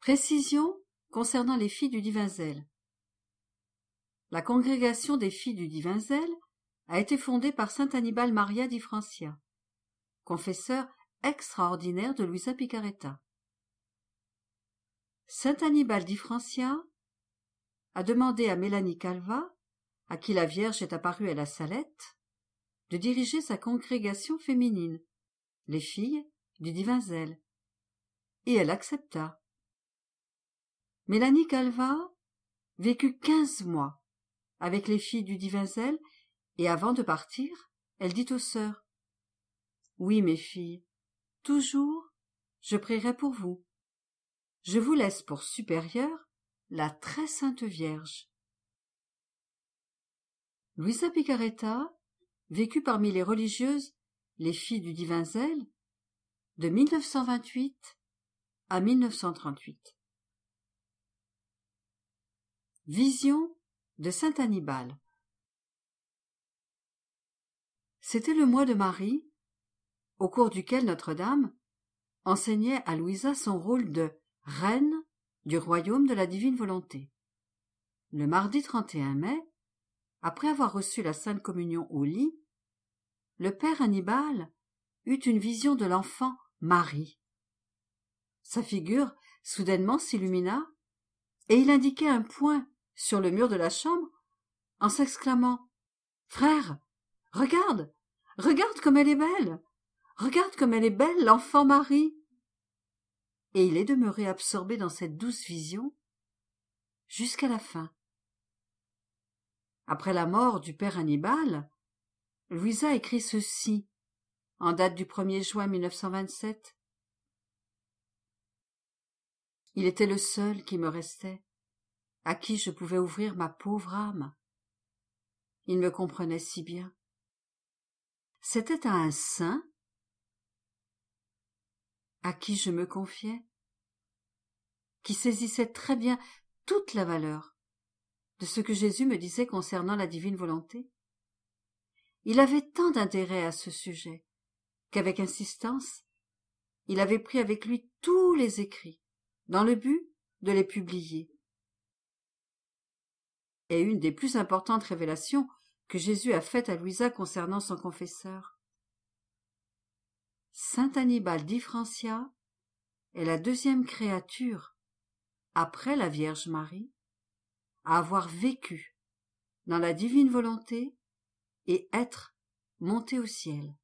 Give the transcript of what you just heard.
Précision concernant les filles du Divin Zèle La congrégation des filles du Divin Zèle a été fondée par saint Annibal Maria di Francia, confesseur extraordinaire de Luisa Picaretta. Saint Annibal di Francia a demandé à Mélanie Calva, à qui la Vierge est apparue à la Salette, de diriger sa congrégation féminine, les filles du Divin Zèle, et elle accepta. Mélanie Calva vécut quinze mois avec les filles du divin zèle et avant de partir, elle dit aux sœurs Oui, mes filles, toujours je prierai pour vous. Je vous laisse pour supérieure la très sainte Vierge. Luisa Picaretta vécut parmi les religieuses, les filles du divin zèle de 1928 à 1938. Vision de saint Annibal. C'était le mois de Marie, au cours duquel Notre-Dame enseignait à Louisa son rôle de reine du royaume de la divine volonté. Le mardi 31 mai, après avoir reçu la Sainte Communion au lit, le père Annibal eut une vision de l'enfant Marie. Sa figure soudainement s'illumina, et il indiquait un point sur le mur de la chambre en s'exclamant Frère, regarde, regarde comme elle est belle, regarde comme elle est belle, l'enfant Marie. Et il est demeuré absorbé dans cette douce vision jusqu'à la fin. Après la mort du père Hannibal, Louisa écrit ceci, en date du 1er juin 1927. Il était le seul qui me restait à qui je pouvais ouvrir ma pauvre âme. Il me comprenait si bien. C'était à un saint à qui je me confiais, qui saisissait très bien toute la valeur de ce que Jésus me disait concernant la divine volonté. Il avait tant d'intérêt à ce sujet qu'avec insistance, il avait pris avec lui tous les écrits, dans le but de les publier est une des plus importantes révélations que Jésus a faites à Louisa concernant son confesseur. Saint Annibal d'Ifrancia est la deuxième créature, après la Vierge Marie, à avoir vécu dans la divine volonté et être montée au ciel.